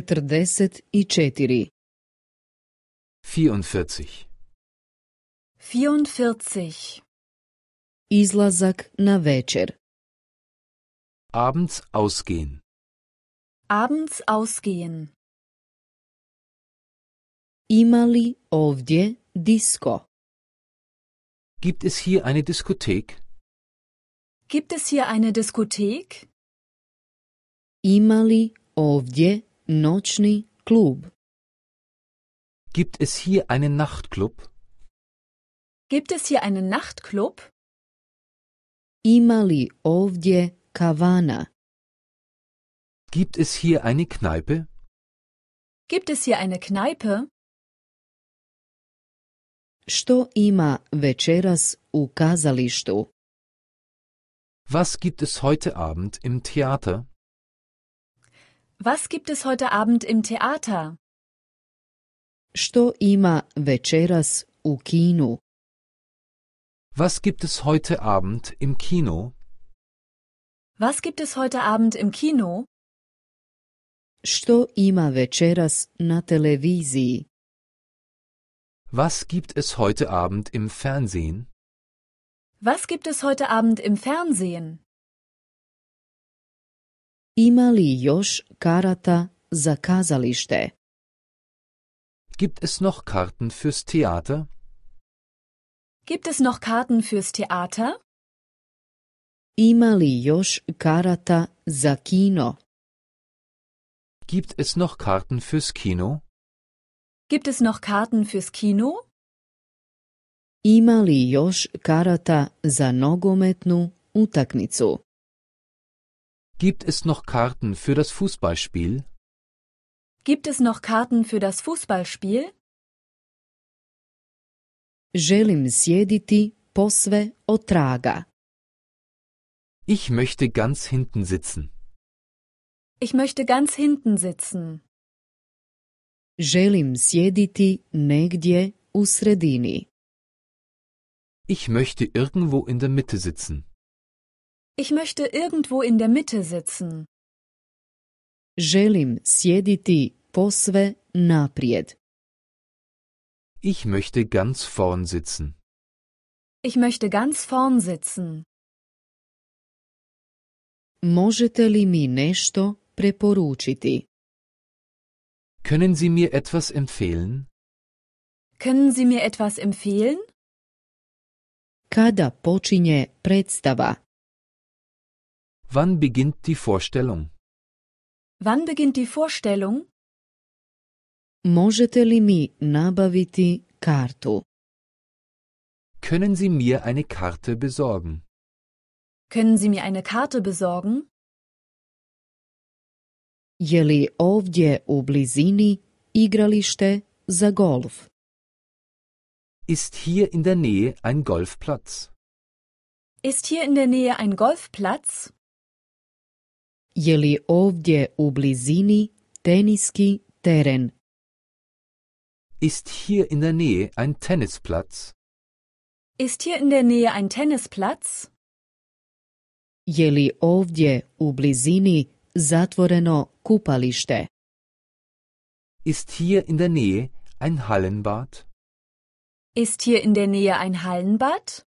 44 44 44 Излазък на Abends ausgehen Abends ausgehen Imali ли disco Gibt es hier eine Diskothek? Gibt es hier eine Diskothek? Imali ли овдje Nočni klub. Gibt es hier einen Nachtclub? Gibt es hier einen Nachtclub? Imali li ovdje kavana? Gibt es hier eine Kneipe? Gibt es hier eine Kneipe? Što ima večeras u kazalištu? Was gibt es heute Abend im Theater? Was gibt es heute Abend im Theater? Što ima večeras u kinu? Was gibt es heute Abend im Kino? Was gibt es heute Abend im Kino? Što ima večeras na televiziji? Was gibt es heute Abend im Fernsehen? Was gibt es heute Abend im Fernsehen? Ima li karata za kazalište? Gibt es noch Karten fürs Theater? Gibt es noch Karten fürs Theater? Ima li karata za kino? Gibt es noch Karten fürs Kino? Gibt es noch Karten fürs Kino? Ima li karata za nogometnu utakmicu? Gibt es noch Karten für das Fußballspiel? Gibt es noch Karten für das Fußballspiel? Želim sjediti posve otraga. Ich möchte ganz hinten sitzen. Ich möchte ganz hinten sitzen. Želim sjediti negdje u sredini. Ich möchte irgendwo in der Mitte sitzen. Ich möchte irgendwo in der Mitte sitzen. Želim sjediti posve naprijed. Ich möchte ganz vorn sitzen. Ich möchte ganz vorn sitzen. Možete li mi nešto preporučiti? Können Sie mir etwas empfehlen? Können Sie mir etwas empfehlen? Kada počinje predstava? Wann beginnt die Vorstellung? Wann beginnt die Vorstellung? Можете ли ми набавити карту? Können Sie mir eine Karte besorgen? Können Sie mir eine Karte besorgen? Je li ovdje u blizini igralište za golf? Ist hier in der Nähe ein Golfplatz? Ist hier in der Nähe ein Golfplatz? Je li ovdje u blizini teniski teren? Ist hier in der Nähe ein Tennisplatz? Ist hier in der Nähe ein Tennisplatz? Je li ovdje u blizini zatvoreno kupalište? Ist hier in der Nähe ein Hallenbad? Ist hier in der Nähe ein Hallenbad?